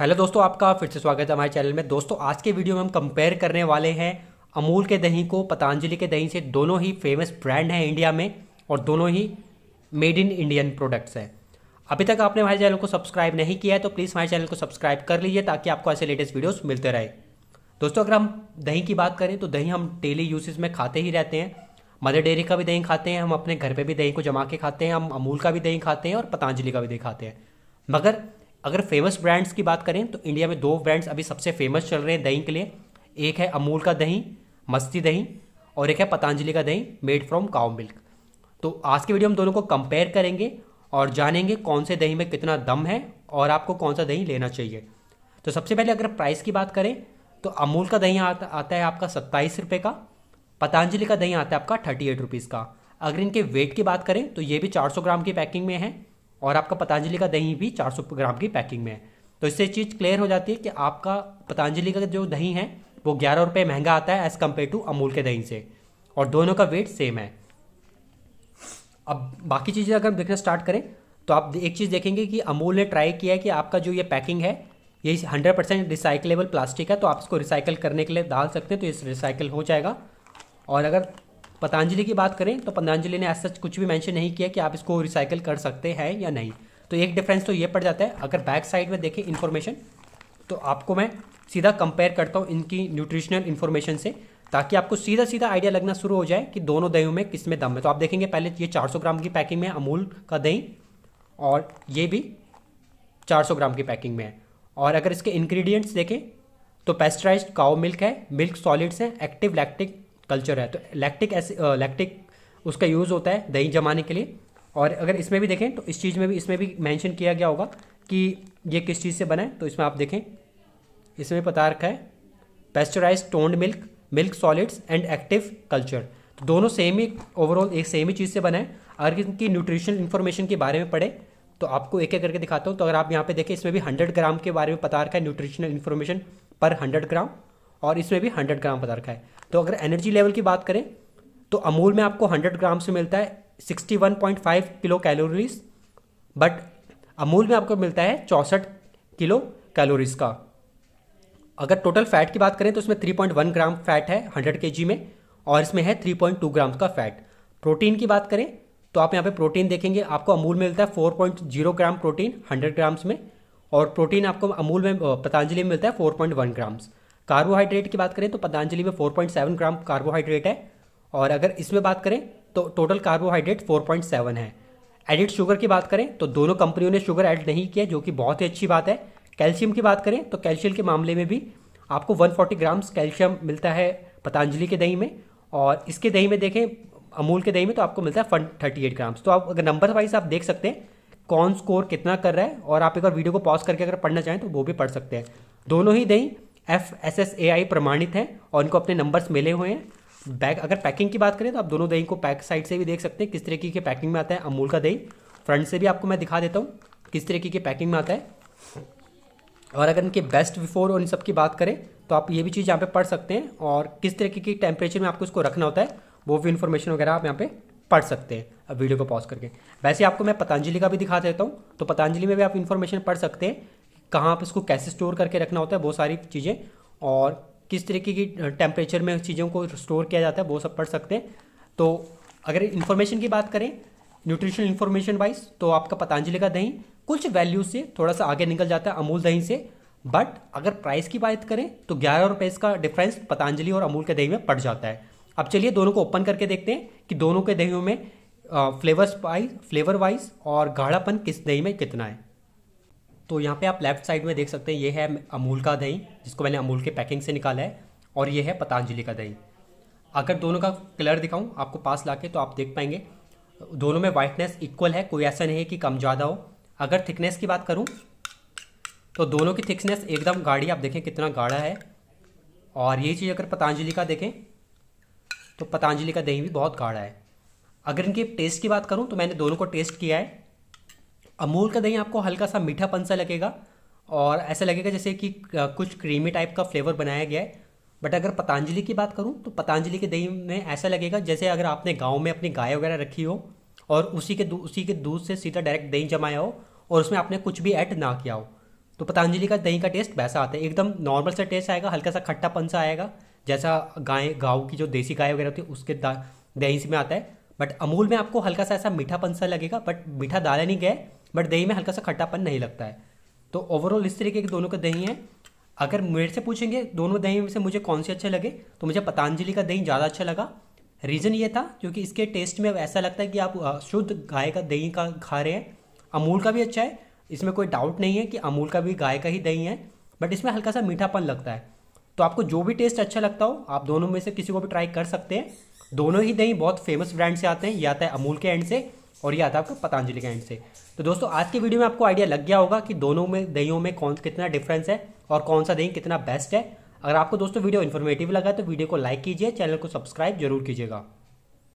hello दोस्तों आपका फिर से स्वागत है हमारे चैनल में दोस्तों आज के वीडियो में हम कंपेयर करने वाले हैं अमूल के दही को पतंजलि के दही से दोनों ही फेमस ब्रांड हैं इंडिया में और दोनों ही मेड इन इंडियन प्रोडक्ट्स हैं अभी तक आपने हमारे चैनल को सब्सक्राइब नहीं किया है तो प्लीज़ हमारे चैनल को सब्सक्राइब कर लीजिए ताकि आपको ऐसे लेटेस्ट वीडियोस मिलते रहे दोस्तों अगर हम दही की बात करें तो दही हम डेली यूसेज में खाते ही रहते हैं मदर डेयरी का भी दही खाते हैं हम अपने घर पर भी दही को जमा के खाते हैं हम अमूल का भी दही खाते हैं और पतंजलि का भी दही खाते हैं मगर अगर फेमस ब्रांड्स की बात करें तो इंडिया में दो ब्रांड्स अभी सबसे फेमस चल रहे हैं दही के लिए एक है अमूल का दही मस्ती दही और एक है पतंजलि का दही मेड फ्रॉम काउ मिल्क तो आज के वीडियो हम दोनों को कंपेयर करेंगे और जानेंगे कौन से दही में कितना दम है और आपको कौन सा दही लेना चाहिए तो सबसे पहले अगर प्राइस की बात करें तो अमूल का दही आता आता है आपका सत्ताईस रुपये का पतंजलि का दही आता है आपका थर्टी एट रुपीज़ का अगर इनके वेट की बात करें तो ये भी 400 ग्राम की पैकिंग में है और आपका पतंजलि का दही भी 400 ग्राम की पैकिंग में है तो इससे चीज़ क्लियर हो जाती है कि आपका पतंजलि का जो दही है वो ग्यारह रुपये महंगा आता है एज़ कम्पेयर टू अमूल के दही से और दोनों का वेट सेम है अब बाकी चीज़ें अगर हम देखना स्टार्ट करें तो आप एक चीज़ देखेंगे कि अमूल ने ट्राई किया है कि आपका जो ये पैकिंग है ये हंड्रेड परसेंट रिसाइकलेबल प्लास्टिक है तो आप इसको रिसाइकल करने के लिए डाल सकते हैं तो ये रिसाइकल हो जाएगा और अगर पतंजलि की बात करें तो पतंजलि ने ऐसा कुछ भी मेंशन नहीं किया कि आप इसको रिसाइकिल कर सकते हैं या नहीं तो एक डिफरेंस तो ये पड़ जाता है अगर बैक साइड में देखें इन्फॉर्मेशन तो आपको मैं सीधा कंपेयर करता हूँ इनकी न्यूट्रिशनल इन्फॉर्मेशन से ताकि आपको सीधा सीधा आइडिया लगना शुरू हो जाए कि दोनों दही में किस में दम है तो आप देखेंगे पहले ये 400 ग्राम की पैकिंग में अमूल का दही और ये भी 400 ग्राम की पैकिंग में है और अगर इसके इंग्रेडिएंट्स देखें तो पेस्टराइज्ड काओ मिल्क है मिल्क सॉलिड्स हैं एक्टिव लैक्टिक कल्चर है तो लैक्टिक एसिड लैक्टिक उसका यूज़ होता है दही जमाने के लिए और अगर इसमें भी देखें तो इस चीज़ में भी इसमें भी मेंशन किया गया होगा कि ये किस चीज़ से बना है तो इसमें आप देखें इसमें पता रखा है pasteurise toned milk milk solids and active culture तो दोनों सेम ही ओवरऑल एक सेम ही चीज़ से बना है अगर इनकी न्यूट्रिशनल इन्फॉर्मेशन के बारे में पढ़े तो आपको एक एक करके दिखाता हूँ तो अगर आप यहाँ पे देखें इसमें भी हंड्रेड ग्राम के बारे में पता रखा है न्यूट्रिशनल इन्फॉर्मेशन पर हंड्रेड ग्राम और इसमें भी हंड्रेड ग्राम बता रखा है तो अगर एनर्जी लेवल की बात करें तो अमूल में आपको हंड्रेड ग्राम से मिलता है sixty one point five kilo calories but Amul में आपको मिलता है चौंसठ किलो कैलोरीज का अगर टोटल फैट की बात करें तो इसमें three point one gram fat है हंड्रेड के में और इसमें है थ्री पॉइंट टू ग्राम का फैट प्रोटीन की बात करें तो आप यहाँ पे प्रोटीन देखेंगे आपको अमूल मिलता है four point zero gram protein hundred grams में और प्रोटीन आपको अमूल में पतंजलि में मिलता है four point one grams carbohydrate की बात करें तो पतंजलि में 4.7 ग्राम कार्बोहाइड्रेट है और अगर इसमें बात करें तो टोटल कार्बोहाइड्रेट 4.7 है एडिड शुगर की बात करें तो दोनों कंपनियों ने शुगर ऐड नहीं किया जो कि बहुत ही अच्छी बात है कैल्शियम की बात करें तो कैल्शियम के मामले में भी आपको 140 ग्राम्स कैल्शियम मिलता है पतंजलि के दही में और इसके दही में देखें अमूल के दही में तो आपको मिलता है थर्टी एट ग्राम्स तो आप अगर नंबर वाइज आप देख सकते हैं कौन स्कोर कितना कर रहा है और आप एक बार वीडियो को पॉज करके अगर पढ़ना चाहें तो वो भी पढ़ सकते हैं दोनों ही दही F S S A I प्रमाणित हैं और इनको अपने नंबर्स मिले हुए हैं बैग अगर पैकिंग की बात करें तो आप दोनों दही को पैक साइड से भी देख सकते हैं किस तरीके की पैकिंग में आता है अमूल का दही फ्रंट से भी आपको मैं दिखा देता हूँ किस तरीके की पैकिंग में आता है और अगर इनके बेस्ट बिफोर और इन सब की बात करें तो आप ये भी चीज़ यहाँ पे पढ़ सकते हैं और किस तरीके की टेम्परेचर में आपको इसको रखना होता है वो भी इन्फॉर्मेशन वगैरह आप यहाँ पे पढ़ सकते हैं अब वीडियो को पॉज करके वैसे आपको मैं पतंजलि का भी दिखा देता हूँ तो पतंजलि में भी आप इन्फॉर्मेशन पढ़ सकते हैं कहाँ पर इसको कैसे स्टोर करके रखना होता है बहुत सारी चीज़ें और किस तरीके की टेम्परेचर में चीज़ों को स्टोर किया जाता है वो सब पढ़ सकते हैं तो अगर इन्फॉर्मेशन की बात करें न्यूट्रिशनल इन्फॉर्मेशन वाइज तो आपका पतंजलि का दही कुछ वैल्यू से थोड़ा सा आगे निकल जाता है अमूल दही से बट अगर प्राइस की बात करें तो ग्यारह रुपये इसका डिफरेंस पतंजलि और अमूल के दही में पड़ जाता है अब चलिए दोनों को ओपन करके देखते हैं कि दोनों के दहियों में फ्लेवर्स वाइज फ्लेवर वाइज और गाढ़ापन किस दही में कितना है तो यहाँ पे आप लेफ्ट साइड में देख सकते हैं ये है अमूल का दही जिसको मैंने अमूल के पैकिंग से निकाला है और ये है पतंजलि का दही अगर दोनों का कलर दिखाऊं आपको पास ला के तो आप देख पाएंगे दोनों में वाइटनेस इक्वल है कोई ऐसा नहीं है कि कम ज़्यादा हो अगर थिकनेस की बात करूँ तो दोनों की थिकनेस एकदम गाढ़ी आप देखें कितना गाढ़ा है और ये चीज़ अगर पतंजलि का देखें तो पतंजलि का दही भी बहुत गाढ़ा है अगर इनके टेस्ट की बात करूँ तो मैंने दोनों को टेस्ट किया है अमूल का दही आपको हल्का सा मीठापन सा लगेगा और ऐसा लगेगा जैसे कि कुछ क्रीमी टाइप का फ्लेवर बनाया गया है बट अगर पतंजलि की बात करूँ तो पतंजलि के दही में ऐसा लगेगा जैसे अगर आपने गाँव में अपनी गाय वगैरह रखी हो और उसी के उसी के दूध से सीधा डायरेक्ट दही जमाया हो और उसमें आपने कुछ भी ऐड ना किया हो तो पतंजलि का दही का टेस्ट वैसा आता है एकदम नॉर्मल सा टेस्ट आएगा हल्का सा खट्टापन सा आएगा जैसा गाय गाँव की जो देसी गाय वगैरह होती है उसके दही से में आता है बट अमूल में आपको हल्का सा ऐसा मीठापन सा लगेगा बट मीठा डाला नहीं गया बट दही में हल्का सा खट्टापन नहीं लगता है तो ओवरऑल इस तरीके के दोनों का दही है अगर मेरे से पूछेंगे दोनों दही में से मुझे कौन से अच्छे लगे तो मुझे पतंजलि का दही ज़्यादा अच्छा लगा रीज़न ये था क्योंकि इसके टेस्ट में ऐसा लगता है कि आप शुद्ध गाय का दही का खा रहे हैं अमूल का भी अच्छा है इसमें कोई डाउट नहीं है कि अमूल का भी गाय का ही दही है बट इसमें हल्का सा मीठापन लगता है तो आपको जो भी टेस्ट अच्छा लगता हो आप दोनों में से किसी को भी ट्राई कर सकते हैं दोनों ही दही बहुत फेमस ब्रांड से आते हैं या आता है अमूल के एंड से और या आता है आपका पतंजलि के एंड से तो दोस्तों आज की वीडियो में आपको आइडिया लग गया होगा कि दोनों में दहियों में कौन कितना डिफरेंस है और कौन सा दही कितना बेस्ट है अगर आपको दोस्तों वीडियो इन्फॉर्मेटिव लगा तो वीडियो को लाइक कीजिए चैनल को सब्सक्राइब जरूर कीजिएगा